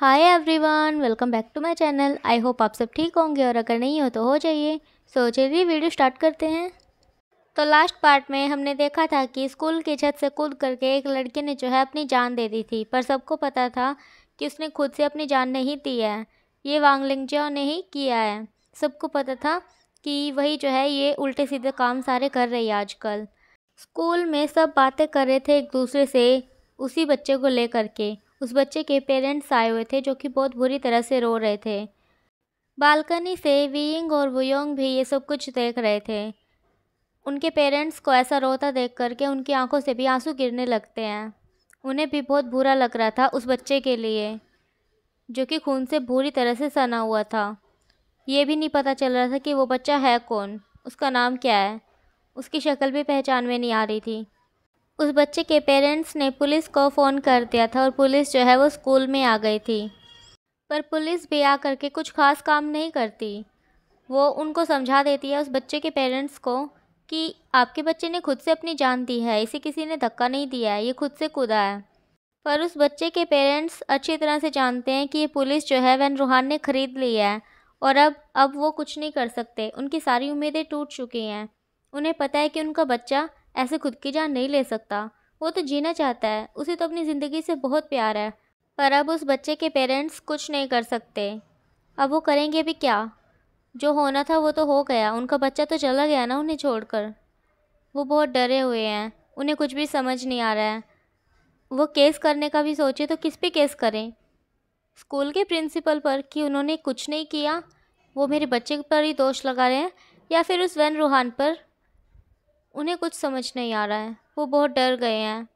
hi everyone welcome back to my channel I hope आप सब ठीक होंगे और अगर नहीं हो तो हो जाइए सो so, चलिए वीडियो स्टार्ट करते हैं तो लास्ट पार्ट में हमने देखा था कि स्कूल की छत से कूद करके एक लड़के ने जो है अपनी जान दे दी थी पर सबको पता था कि उसने खुद से अपनी जान नहीं दी है ये वांगलिंगजाओ ने ही किया है सबको पता था कि वही जो है ये उल्टे सीधे काम सारे कर रही है आजकल स्कूल में सब बातें कर रहे थे एक दूसरे से उसी बच्चे को लेकर के उस बच्चे के पेरेंट्स आए हुए थे जो कि बहुत बुरी तरह से रो रहे थे बालकनी से वीइंग और वुयोंग भी ये सब कुछ देख रहे थे उनके पेरेंट्स को ऐसा रोता देख करके उनकी आंखों से भी आंसू गिरने लगते हैं उन्हें भी बहुत बुरा लग रहा था उस बच्चे के लिए जो कि खून से बुरी तरह से सना हुआ था ये भी नहीं पता चल रहा था कि वो बच्चा है कौन उसका नाम क्या है उसकी शक्ल भी पहचान में नहीं आ रही थी उस बच्चे के पेरेंट्स ने पुलिस को फ़ोन कर दिया था और पुलिस जो है वो स्कूल में आ गई थी पर पुलिस भी आ कर के कुछ ख़ास काम नहीं करती वो उनको समझा देती है उस बच्चे के पेरेंट्स को कि आपके बच्चे ने खुद से अपनी जान दी है इसे किसी ने धक्का नहीं दिया है ये खुद से कूदा है पर उस बच्चे के पेरेंट्स अच्छी तरह से जानते हैं कि ये पुलिस जो है वैन रूहान ने ख़रीद ली है और अब अब वो कुछ नहीं कर सकते उनकी सारी उम्मीदें टूट चुकी हैं उन्हें पता है कि उनका बच्चा ऐसे खुद की जान नहीं ले सकता वो तो जीना चाहता है उसे तो अपनी ज़िंदगी से बहुत प्यार है पर अब उस बच्चे के पेरेंट्स कुछ नहीं कर सकते अब वो करेंगे भी क्या जो होना था वो तो हो गया उनका बच्चा तो चला गया ना उन्हें छोड़कर वो बहुत डरे हुए हैं उन्हें कुछ भी समझ नहीं आ रहा है वो केस करने का भी सोचे तो किस पे केस करें स्कूल के प्रिंसिपल पर कि उन्होंने कुछ नहीं किया वो मेरे बच्चे पर ही दोष लगा रहे हैं या फिर उस वैन रूहान पर उन्हें कुछ समझ नहीं आ रहा है वो बहुत डर गए हैं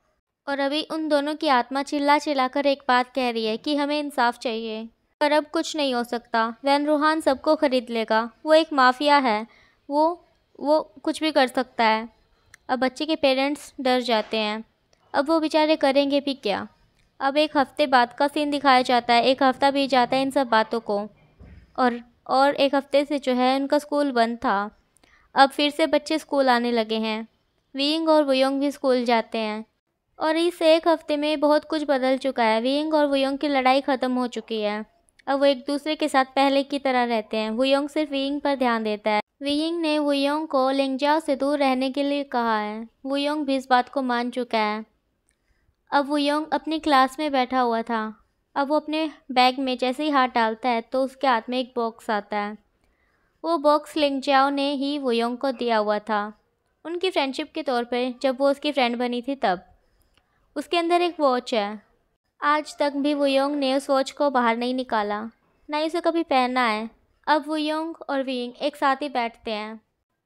और अभी उन दोनों की आत्मा चिल्ला चिल्ला कर एक बात कह रही है कि हमें इंसाफ चाहिए पर अब कुछ नहीं हो सकता वैन रूहान सबको ख़रीद लेगा वो एक माफिया है वो वो कुछ भी कर सकता है अब बच्चे के पेरेंट्स डर जाते हैं अब वो बेचारे करेंगे भी क्या अब एक हफ्ते बाद का सीन दिखाया जाता है एक हफ्ता भी जाता है इन सब बातों को और और एक हफ्ते से जो है उनका स्कूल बंद था अब फिर से बच्चे स्कूल आने लगे हैं वींग और वयोंग भी स्कूल जाते हैं और इस एक हफ्ते में बहुत कुछ बदल चुका है वियंग और वुयोंग की लड़ाई ख़त्म हो चुकी है अब वो एक दूसरे के साथ पहले की तरह रहते हैं वुयोंग सिर्फ वियंग पर ध्यान देता है वियंग ने वुयोंग को लिंगजाओ से दूर रहने के लिए कहा है वुयोंग भी इस बात को मान चुका है अब वुयोंग अपनी क्लास में बैठा हुआ था अब वो अपने बैग में जैसे ही हाथ डालता है तो उसके हाथ में एक बॉक्स आता है वो बॉक्स लिंगजाओ ने ही वोयोंग को दिया हुआ था उनकी फ्रेंडशिप के तौर पर जब वो उसकी फ्रेंड बनी थी तब उसके अंदर एक वॉच है आज तक भी वोयोंग ने उस वॉच को बाहर नहीं निकाला ना ही उसे कभी पहना है अब वोयोंग और विंग एक साथ ही बैठते हैं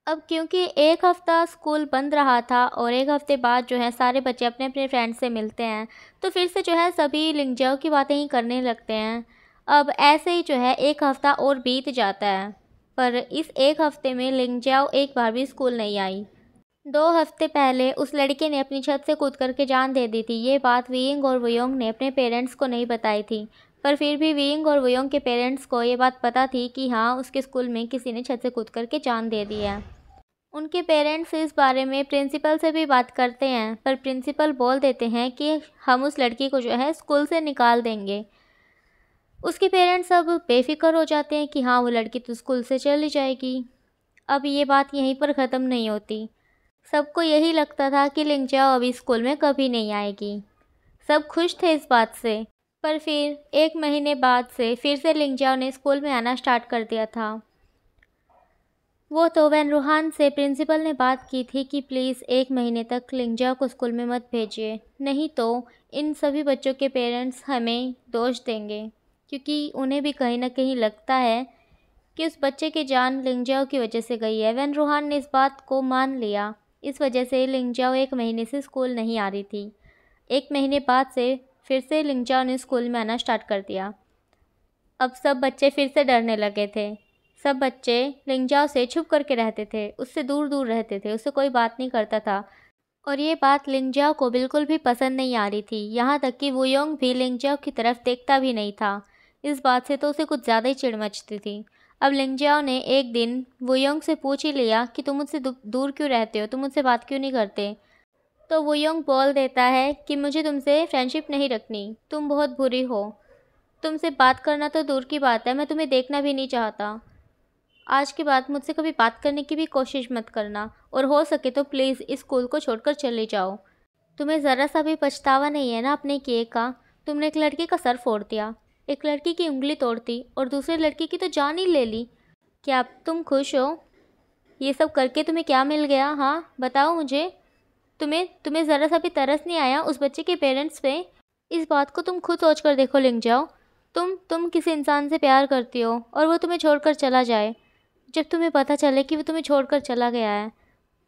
अब क्योंकि एक हफ़्ता स्कूल बंद रहा था और एक हफ़्ते बाद जो है सारे बच्चे अपने अपने फ्रेंड से मिलते हैं तो फिर से जो है सभी लिंगजाओ की बातें ही करने लगते हैं अब ऐसे ही जो है एक हफ़्ता और बीत जाता है पर इस एक हफ्ते में लिंगजाओ एक बार भी स्कूल नहीं आई दो हफ्ते पहले उस लड़के ने अपनी छत से कूद करके जान दे दी थी ये बात वियंग और वयोंग ने अपने पेरेंट्स को नहीं बताई थी पर फिर भी वियंग और वयोंग के पेरेंट्स को ये बात पता थी कि हाँ उसके स्कूल में किसी ने छत से कूद करके जान दे दी है उनके पेरेंट्स इस बारे में प्रिंसिपल से भी बात करते हैं पर प्रिंसिपल बोल देते हैं कि हम उस लड़की को जो है स्कूल से निकाल देंगे उसके पेरेंट्स अब बेफिक्र हो जाते हैं कि हाँ वो लड़की तो स्कूल से चली जाएगी अब ये बात यहीं पर ख़त्म नहीं होती सबको यही लगता था कि लिंगजाओ अभी स्कूल में कभी नहीं आएगी सब खुश थे इस बात से पर फिर एक महीने बाद से फिर से लिंगजाओ ने स्कूल में आना स्टार्ट कर दिया था वो तो वैन रूहान से प्रिंसिपल ने बात की थी कि प्लीज़ एक महीने तक लिंगजाओ को स्कूल में मत भेजिए नहीं तो इन सभी बच्चों के पेरेंट्स हमें दोष देंगे क्योंकि उन्हें भी कहीं ना कहीं लगता है कि उस बच्चे की जान लिंगजाओ की वजह से गई है वैन रूहान ने इस बात को मान लिया इस वजह से लिंगजाओ एक महीने से स्कूल नहीं आ रही थी एक महीने बाद से फिर से लिंगजाओ ने स्कूल में आना स्टार्ट कर दिया अब सब बच्चे फिर से डरने लगे थे सब बच्चे लिंगजाओ से छुप करके रहते थे उससे दूर दूर रहते थे उससे कोई बात नहीं करता था और ये बात लिंगजाओ को बिल्कुल भी पसंद नहीं आ रही थी यहाँ तक कि वो योंग भी लिंगजाओ की तरफ देखता भी नहीं था इस बात से तो उसे कुछ ज़्यादा ही चिड़ मचती थी अब लिंगजियाओ ने एक दिन वोयोंग से पूछ ही लिया कि तुम मुझसे दूर क्यों रहते हो तुम मुझसे बात क्यों नहीं करते तो वोयोंग बोल देता है कि मुझे तुमसे फ्रेंडशिप नहीं रखनी तुम बहुत बुरी हो तुमसे बात करना तो दूर की बात है मैं तुम्हें देखना भी नहीं चाहता आज के बाद मुझसे कभी बात करने की भी कोशिश मत करना और हो सके तो प्लीज़ इस स्कूल को छोड़कर चले जाओ तुम्हें ज़रा सा भी पछतावा नहीं है ना अपने किए का तुमने एक लड़के का सर फोड़ दिया एक लड़की की उंगली तोड़ती और दूसरे लड़की की तो जान ही ले ली क्या अब तुम खुश हो ये सब करके तुम्हें क्या मिल गया हाँ बताओ मुझे तुम्हें तुम्हें ज़रा सा भी तरस नहीं आया उस बच्चे के पेरेंट्स पे इस बात को तुम खुद सोच कर देखो लिंग जाओ तुम तुम किसी इंसान से प्यार करती हो और वो तुम्हें छोड़कर चला जाए जब तुम्हें पता चले कि वो तुम्हें छोड़कर चला गया है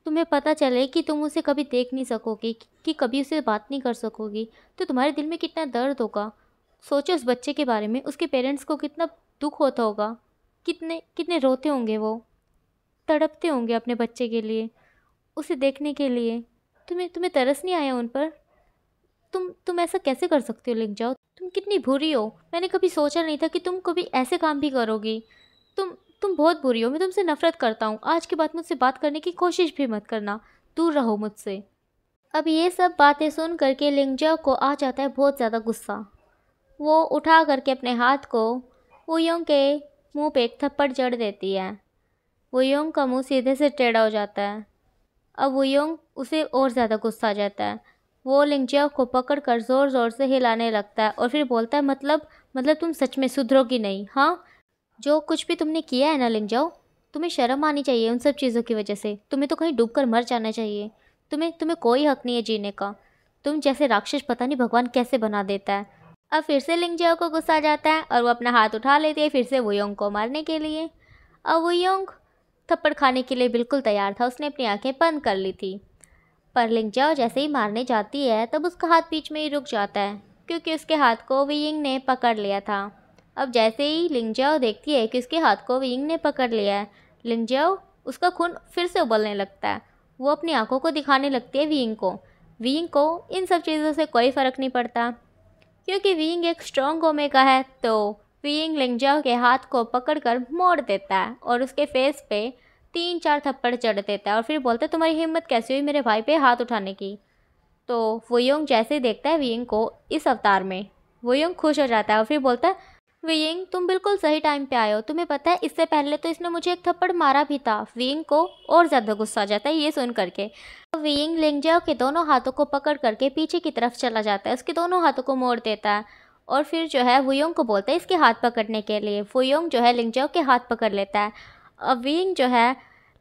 तुम्हें पता चले कि तुम उसे कभी देख नहीं सकोगी कि कभी उसे बात नहीं कर सकोगी तो तुम्हारे दिल में कितना दर्द होगा सोचो उस बच्चे के बारे में उसके पेरेंट्स को कितना दुख होता होगा कितने कितने रोते होंगे वो तड़पते होंगे अपने बच्चे के लिए उसे देखने के लिए तुम्हें तुम्हें तरस नहीं आया उन पर तुम तुम ऐसा कैसे कर सकते हो लिख जाओ तुम कितनी बुरी हो मैंने कभी सोचा नहीं था कि तुम कभी ऐसे काम भी करोगी तुम तुम बहुत बुरी हो मैं तुमसे नफरत करता हूँ आज के बाद मुझसे बात करने की कोशिश भी मत करना दूर रहो मुझसे अब ये सब बातें सुन करके लिंगजा को आ जाता है बहुत ज़्यादा गुस्सा वो उठा करके अपने हाथ को वुयोंग के मुंह पे एक थप्पड़ जड़ देती है वुयोंग का मुंह सीधे से टेढ़ा हो जाता है अब वुयोंग उसे और ज़्यादा गुस्सा आ जाता है वो लिंगजिया को पकड़ कर ज़ोर ज़ोर से हिलाने लगता है और फिर बोलता है मतलब मतलब तुम सच में सुधरोगी नहीं हाँ जो कुछ भी तुमने किया है ना लिंगजाओ तुम्हें शर्म आनी चाहिए उन सब चीज़ों की वजह से तुम्हें तो कहीं डूब कर मर जाना चाहिए तुम्हें तुम्हें कोई हक नहीं है जीने का तुम जैसे राक्षस पता नहीं भगवान कैसे बना देता है अब फिर से लिंगजाओ को गुस्सा जाता है और वो अपना हाथ उठा लेती है फिर से योंग को मारने के लिए और योंग थप्पड़ खाने के लिए बिल्कुल तैयार था उसने अपनी आंखें बंद कर ली थी पर जाओ जैसे ही मारने जाती है तब उसका हाथ बीच में ही रुक जाता है क्योंकि उसके हाथ को वियिंग ने पकड़ लिया था अब जैसे ही जाओ देखती है कि उसके हाथ को वियिंग ने पकड़ लिया है लिंगजाओ उसका खून फिर से उबलने लगता है वो अपनी आँखों को दिखाने लगती है वियिंग को वियिंग को इन सब चीज़ों से कोई फ़र्क नहीं पड़ता क्योंकि विंग एक स्ट्रॉन्ग ओमेगा है तो वीइंग लिंगजाओ के हाथ को पकड़कर मोड़ देता है और उसके फेस पे तीन चार थप्पड़ चढ़ देता है और फिर बोलता है तुम्हारी हिम्मत कैसी हुई मेरे भाई पे हाथ उठाने की तो वोयोंग जैसे ही देखता है विंग को इस अवतार में वोयोंग खुश हो जाता है और फिर बोलता है वेयिंग तुम बिल्कुल सही टाइम पे आए हो तुम्हें पता है इससे पहले तो इसने मुझे एक थप्पड़ मारा भी था वेयिंग को और ज़्यादा गुस्सा आ जाता है ये सुन करके वेयिंग लिंगजाओ के दोनों हाथों को पकड़ करके पीछे की तरफ चला जाता है उसके दोनों हाथों को मोड़ देता है और फिर जो है वुयोंग को बोलता है इसके हाथ पकड़ने के लिए वुयोंग जो है लिंगजाओ के हाथ पकड़ लेता है अब वेयिंग जो है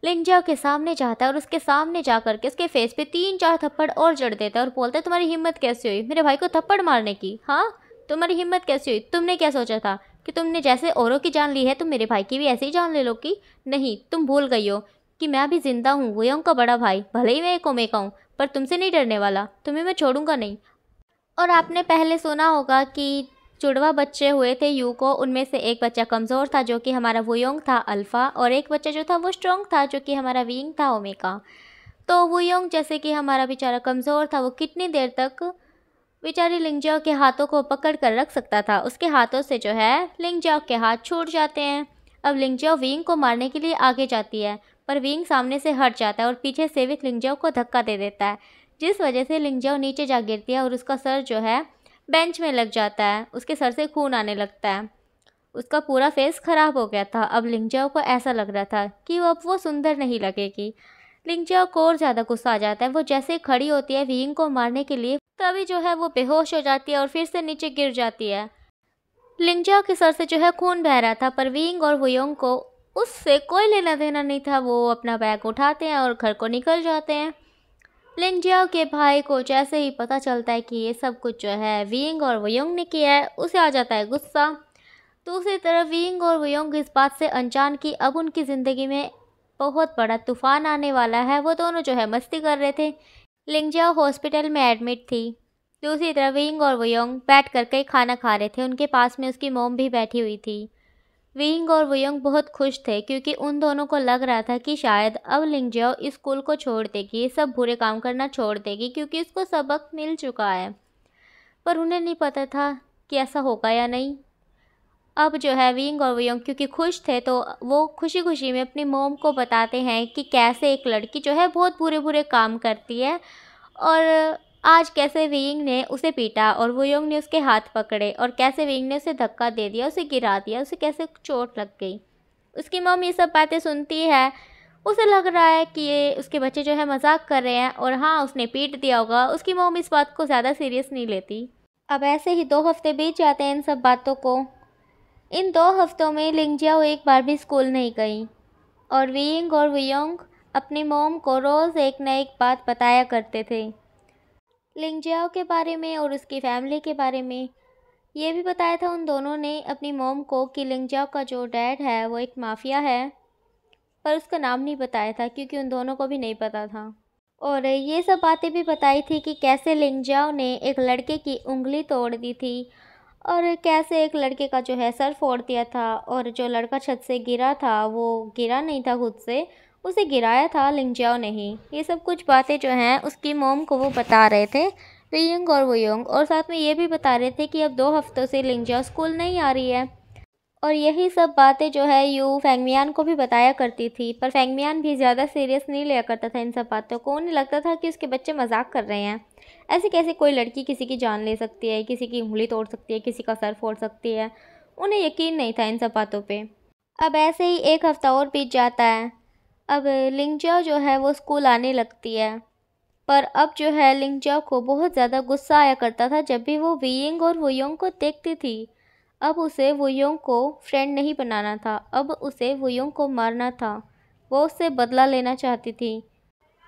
लिंगजाओ के सामने जाता है और उसके सामने जा करके उसके फेस पे तीन चार थप्पड़ और जड़ देता है और बोलता है तुम्हारी हिम्मत कैसे हुई मेरे भाई को थप्पड़ मारने की हाँ तुम्हारी हिम्मत कैसी हुई तुमने क्या सोचा था कि तुमने जैसे औरों की जान ली है तुम मेरे भाई की भी ऐसे ही जान ले लो कि नहीं तुम भूल गई हो कि मैं अभी ज़िंदा हूँ वो है उनका बड़ा भाई भले ही मैं एक ओमेका हूँ पर तुमसे नहीं डरने वाला तुम्हें मैं छोड़ूंगा नहीं और आपने पहले सुना होगा कि जुड़वा बच्चे हुए थे यू को उनमें से एक बच्चा कमज़ोर था जो कि हमारा वुयोंग था अल्फ़ा और एक बच्चा जो था वो स्ट्रॉन्ग था जो कि हमारा विंग था ओमेका तो वुयोंग जैसे कि हमारा बेचारा कमज़ोर था वो कितनी देर तक बेचारी जाओ के हाथों को पकड़ कर रख सकता था उसके हाथों से जो है जाओ के हाथ छूट जाते हैं अब जाओ विंग को मारने के लिए आगे जाती है पर विंग सामने से हट जाता है और पीछे से विक लिंगजाओ को धक्का दे देता है जिस वजह से जाओ नीचे जा गिरती है और उसका सर जो है बेंच में लग जाता है उसके सर से खून आने लगता है उसका पूरा फेस खराब हो गया था अब जाओ को ऐसा लग रहा था कि अब वो सुंदर नहीं लगेगी लिंगजा को और ज़्यादा गुस्सा आ जाता है वो जैसे खड़ी होती है वींग को मारने के लिए तभी जो है वो बेहोश हो जाती है और फिर से नीचे गिर जाती है लिंगजा के सर से जो है खून बह रहा था पर वींग और वोयोंग को उससे कोई लेना देना नहीं था वो अपना बैग उठाते हैं और घर को निकल जाते हैं लिंजिया के भाई को जैसे ही पता चलता है कि ये सब कुछ जो है विंग और वोयोंग ने किया है उसे आ जाता है गुस्सा दूसरी तरफ विंग और वोयोंग इस बात से अनजान कि अब उनकी ज़िंदगी में बहुत बड़ा तूफान आने वाला है वो दोनों जो है मस्ती कर रहे थे लिंगजिया हॉस्पिटल में एडमिट थी दूसरी तरफ विंग और वयोंग बैठ कर कई खाना खा रहे थे उनके पास में उसकी मोम भी बैठी हुई थी विंग और वयोंग बहुत खुश थे क्योंकि उन दोनों को लग रहा था कि शायद अब लिंगजियाओ स्कूल को छोड़ देगी ये सब बुरे काम करना छोड़ देगी क्योंकि उसको सबक मिल चुका है पर उन्हें नहीं पता था कि ऐसा होगा या नहीं अब जो है विंग और वयोंग क्योंकि खुश थे तो वो खुशी खुशी में अपनी मोम को बताते हैं कि कैसे एक लड़की जो है बहुत बुरे बुरे काम करती है और आज कैसे विंग ने उसे पीटा और वोयोंग ने उसके हाथ पकड़े और कैसे विंग ने उसे धक्का दे दिया उसे गिरा दिया उसे कैसे चोट लग गई उसकी मोम ये सब बातें सुनती है उसे लग रहा है कि ये उसके बच्चे जो है मजाक कर रहे हैं और हाँ उसने पीट दिया होगा उसकी मोम इस बात को ज़्यादा सीरियस नहीं लेती अब ऐसे ही दो हफ्ते बीत जाते हैं इन सब बातों को इन दो हफ्तों में लिंगजियाओ एक बार भी स्कूल नहीं गई और वीइंग और वियोंग अपनी मोम को रोज़ एक न एक बात बताया करते थे लिंगजियाओ के बारे में और उसकी फैमिली के बारे में ये भी बताया था उन दोनों ने अपनी मोम को कि लिंगजियाओ का जो डैड है वो एक माफिया है पर उसका नाम नहीं बताया था क्योंकि उन दोनों को भी नहीं पता था और ये सब बातें भी बताई थी कि कैसे लिंगजाओ ने एक लड़के की उंगली तोड़ दी थी और कैसे एक लड़के का जो है सर फोड़ दिया था और जो लड़का छत से गिरा था वो गिरा नहीं था खुद से उसे गिराया था लिंगजाओ जाओ नहीं ये सब कुछ बातें जो हैं उसकी मोम को वो बता रहे थे रियंग तो और वोयोंग और साथ में ये भी बता रहे थे कि अब दो हफ्तों से लिंगजाओ स्कूल नहीं आ रही है और यही सब बातें जो है यू फैंगमियान को भी बताया करती थी पर फैंगमियान भी ज़्यादा सीरियस नहीं लिया करता था इन सब बातों को उन्हें लगता था कि उसके बच्चे मजाक कर रहे हैं ऐसे कैसे कोई लड़की किसी की जान ले सकती है किसी की उंगली तोड़ सकती है किसी का सर फोड़ सकती है उन्हें यकीन नहीं था इन सब बातों पर अब ऐसे ही एक हफ़्ता और बीत जाता है अब लिंगजाओ जो है वो स्कूल आने लगती है पर अब जो है लिंगजाओ को बहुत ज़्यादा गुस्सा आया करता था जब भी वो वियंग और वोयोंग को देखती थी अब उसे वोयोंग को फ्रेंड नहीं बनाना था अब उसे वोयोंग को मारना था वो उससे बदला लेना चाहती थी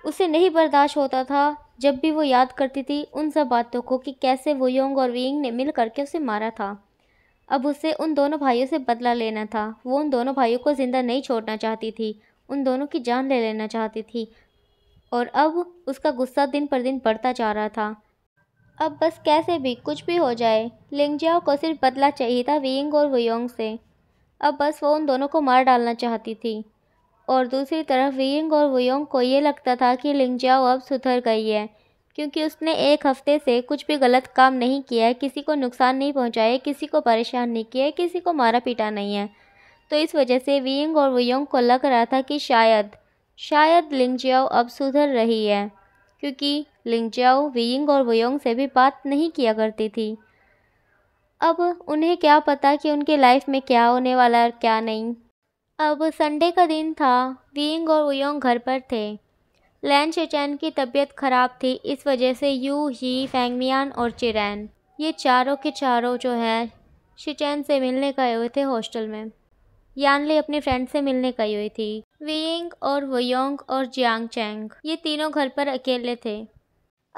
उसे नहीं बर्दाश्त होता था जब भी वो याद करती थी उन सब बातों को कि कैसे वो योंग और वियंग ने मिल करके उसे मारा था अब उसे उन दोनों भाइयों से बदला लेना था वो उन दोनों भाइयों को ज़िंदा नहीं छोड़ना चाहती थी उन दोनों की जान ले लेना चाहती थी और अब उसका गुस्सा दिन पर दिन बढ़ता जा रहा था अब बस कैसे भी कुछ भी हो जाए लिंगजियाओ को सिर्फ बदला चाहिए था वियंग और वयोंग से अब बस वो उन दोनों को मार डालना चाहती थी और दूसरी तरफ वियंग और वियोंग को ये लगता था कि लिंगजाओ अब सुधर गई है क्योंकि उसने एक हफ्ते से कुछ भी गलत काम नहीं किया है किसी को नुकसान नहीं पहुंचाया किसी को परेशान नहीं किया है किसी को मारा पीटा नहीं है तो इस वजह से वियंग और वियोंग को लग रहा था कि शायद शायद लिंगजाओ अब सुधर रही है क्योंकि लिंगजाओ वियंग और वियोंग से भी बात नहीं किया करती थी अब उन्हें क्या पता कि उनके लाइफ में क्या होने वाला है और क्या नहीं अब संडे का दिन था विंग और उयोंग घर पर थे लैन चेचैन की तबीयत ख़राब थी इस वजह से यू ही फैंगमियान और चिरैन ये चारों के चारों जो है शिचैन से मिलने गए हुए थे हॉस्टल में यानले अपने फ्रेंड से मिलने गई हुई थी वियंग और वयोंग और जियांग चैंग ये तीनों घर पर अकेले थे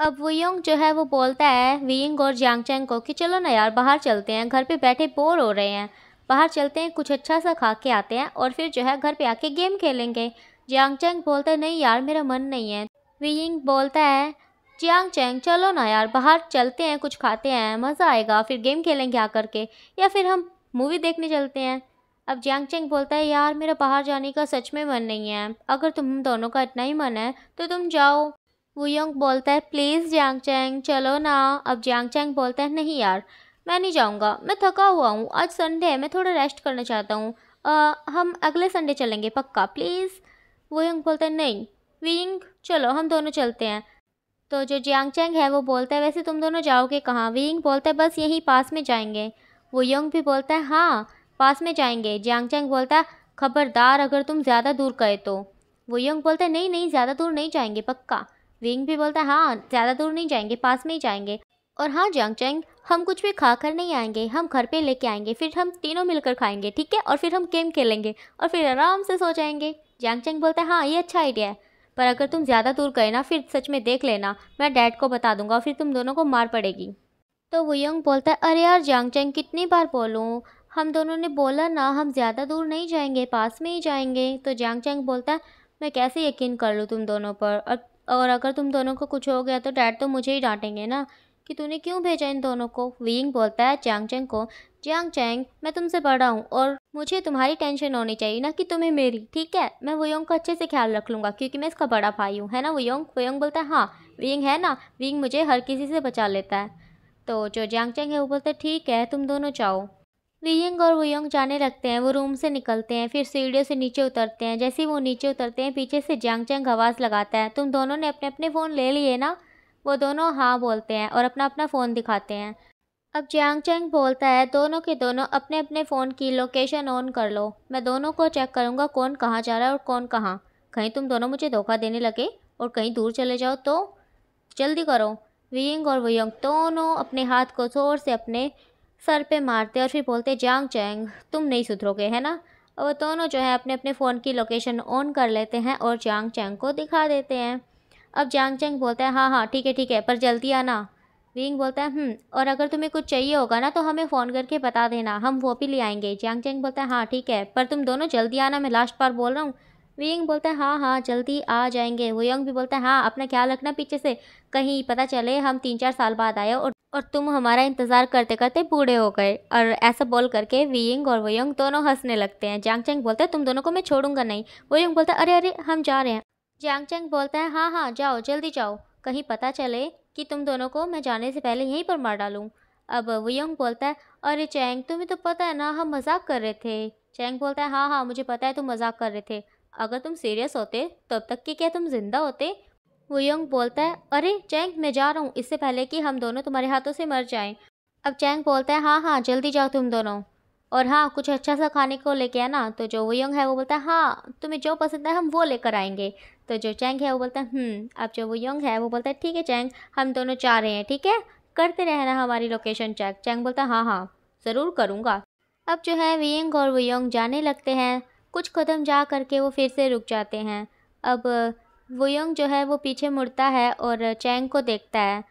अब वयोंग जो है वो बोलता है वियंग और जियांग चैंग को कि चलो ना यार बाहर चलते हैं घर पे बैठे बोर हो रहे हैं बाहर चलते हैं कुछ अच्छा सा खा के आते हैं और फिर जो है घर पे आके गेम खेलेंगे जियांग चैंग बोलते हैं नहीं यार मेरा मन नहीं है वियिंग बोलता है जियांग चैंग चलो ना यार बाहर चलते हैं कुछ खाते हैं मज़ा आएगा फिर गेम खेलेंगे आकर के या फिर हम मूवी देखने चलते हैं अब जियांग चैंग बोलता है यार मेरा बाहर जाने का सच में मन नहीं है अगर तुम दोनों का इतना ही मन है तो तुम जाओ वो यंग बोलता है प्लीज़ जियांग चैंग चलो ना अब जियांग चैंग बोलता है नहीं यार मैं नहीं जाऊँगा मैं थका हुआ हूँ आज संडे है मैं थोड़ा रेस्ट करना चाहता हूँ हम अगले संडे चलेंगे पक्का प्लीज़ वो यंग बोलता है नहीं विंग चलो हम दोनों चलते हैं तो जो जियांग चेंग है वो बोलता है वैसे तुम दोनों जाओगे कहाँ विंग बोलता है बस यहीं पास में जाएंगे वो यंग भी बोलता है हाँ पास में जाएंगे जियांग चेंग बोलता है खबरदार अगर तुम ज़्यादा दूर गए तो वो यंग बोलता है नहीं नहीं ज़्यादा दूर नहीं जाएंगे पक्का विंग भी बोलता है हाँ ज़्यादा दूर नहीं जाएंगे पास में ही जाएंगे और हाँ जंग चैंग हम कुछ भी खा कर नहीं आएंगे हम घर पे लेके आएंगे फिर हम तीनों मिलकर खाएंगे ठीक है और फिर हम गेम खेलेंगे और फिर आराम से सो जाएंगे जैंग चैंग बोलता है हाँ ये अच्छा आइडिया है पर अगर तुम ज़्यादा दूर गए ना फिर सच में देख लेना मैं डैड को बता दूंगा और फिर तुम दोनों को मार पड़ेगी तो वो यंग बोलता है अरे यार जंग चैंग कितनी बार बोलूँ हम दोनों ने बोला ना हम ज़्यादा दूर नहीं जाएंगे पास में ही जाएंगे तो जंग चैंग बोलता है मैं कैसे यकीन कर लूँ तुम दोनों पर और अगर तुम दोनों को कुछ हो गया तो डैड तो मुझे ही डांटेंगे ना कि तूने क्यों भेजा इन दोनों को विंग बोलता है चांग चेंग को चांग चेंग मैं तुमसे बड़ा हूँ और मुझे तुम्हारी टेंशन होनी चाहिए ना कि तुम्हें मेरी ठीक है मैं योंग का अच्छे से ख्याल रख लूँगा क्योंकि मैं इसका बड़ा भाई हूँ है ना वयोंग वोयोंग बोलता है हाँ विंग है ना विंग मुझे हर किसी से बचा लेता है तो जो जांग चेंग है वो बोलता है ठीक है तुम दोनों जाओ वियंग और वोयोंग जाने लगते हैं वो रूम से निकलते हैं फिर सीढ़ियों से नीचे उतरते हैं जैसे ही वो नीचे उतरते हैं पीछे से जांग चेंग आवाज़ लगाता है तुम दोनों ने अपने अपने फ़ोन ले लिए ना वो दोनों हाँ बोलते हैं और अपना अपना फ़ोन दिखाते हैं अब जियांग चेंग बोलता है दोनों के दोनों अपने अपने फ़ोन की लोकेशन ऑन कर लो मैं दोनों को चेक करूँगा कौन कहाँ जा रहा है और कौन कहाँ कहीं तुम दोनों मुझे धोखा देने लगे और कहीं दूर चले जाओ तो जल्दी करो वियंग और वियंग दोनों अपने हाथ को ज़ोर से अपने सर पे मारते और फिर बोलते जांग चैंग तुम नहीं सुधरोगे है ना और दोनों जो है अपने अपने फ़ोन की लोकेशन ऑन कर लेते हैं और जांग चैंग को दिखा देते हैं अब जांग चंग बोलता है हाँ हाँ ठीक है ठीक है पर जल्दी आना विंग बोलता है हम्म, और अगर तुम्हें कुछ चाहिए होगा ना तो हमें फ़ोन करके बता देना हम वो भी ले आएंगे जांग चंग बोलता है हाँ ठीक है पर तुम दोनों जल्दी आना मैं लास्ट बार बोल रहा हूँ विंग बोलता है हाँ हाँ जल्दी आ जाएंगे वोयंग भी बोलता है हाँ अपना ख्याल रखना पीछे से कहीं पता चले हम तीन चार साल बाद आए और और तुम हमारा इंतज़ार करते करते बूढ़े हो गए और ऐसा बोल करके वियंग और वोयंग दोनों हंसने लगते हैं जांग चंग बोलते हैं तुम दोनों को मैं छोड़ूंगा नहीं वोयंग बोलता है अरे अरे हम जा रहे हैं चंग बोलता है हाँ हाँ जाओ जल्दी जाओ कहीं पता चले कि तुम दोनों को मैं जाने से पहले यहीं पर मार डालूँ अब यंग बोलता है अरे चैंग तुम्हें तो पता है ना हम मजाक कर रहे थे चैंग बोलता है हाँ हाँ मुझे पता है तुम मजाक कर रहे थे अगर तुम सीरियस होते तब तक कि क्या तुम जिंदा होते यंग बोलता है अरे चैंग मैं जा रहा हूँ इससे पहले कि हम दोनों तुम्हारे हाथों से मर जाएं अब चैंग बोलता है हाँ हाँ जल्दी जाओ तुम दोनों और हाँ कुछ अच्छा सा खाने को लेके आना तो जो यंग है वो बोलता है हाँ तुम्हें जो पसंद है हम वो लेकर आएंगे तो जो चैंग है वो बोलता है हम्म, अब जो वो यंग है वो बोलता है ठीक है चैंग हम दोनों चाह रहे हैं ठीक है करते रहना हमारी लोकेशन चेक चैंग बोलता है हाँ हाँ ज़रूर करूँगा अब जो है वियंग और वोयंग जाने लगते हैं कुछ कदम जा करके वो फिर से रुक जाते हैं अब वोयंग जो है वो पीछे मुड़ता है और चैंग को देखता है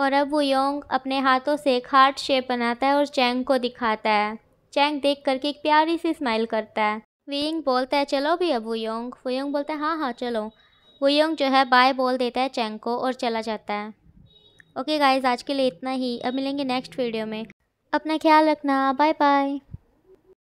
और अब वो योंग अपने हाथों से एक हार्ट शेप बनाता है और चैंग को दिखाता है चैंग देख करके एक प्यारी सी स्माइल करता है वींग बोलता है चलो भी अब वोयोंग वोयोंग बोलता है हाँ हाँ चलो वोयोंग जो है बाय बोल देता है चैंग को और चला जाता है ओके गाइज आज के लिए इतना ही अब मिलेंगे नेक्स्ट वीडियो में अपना ख्याल रखना बाय बाय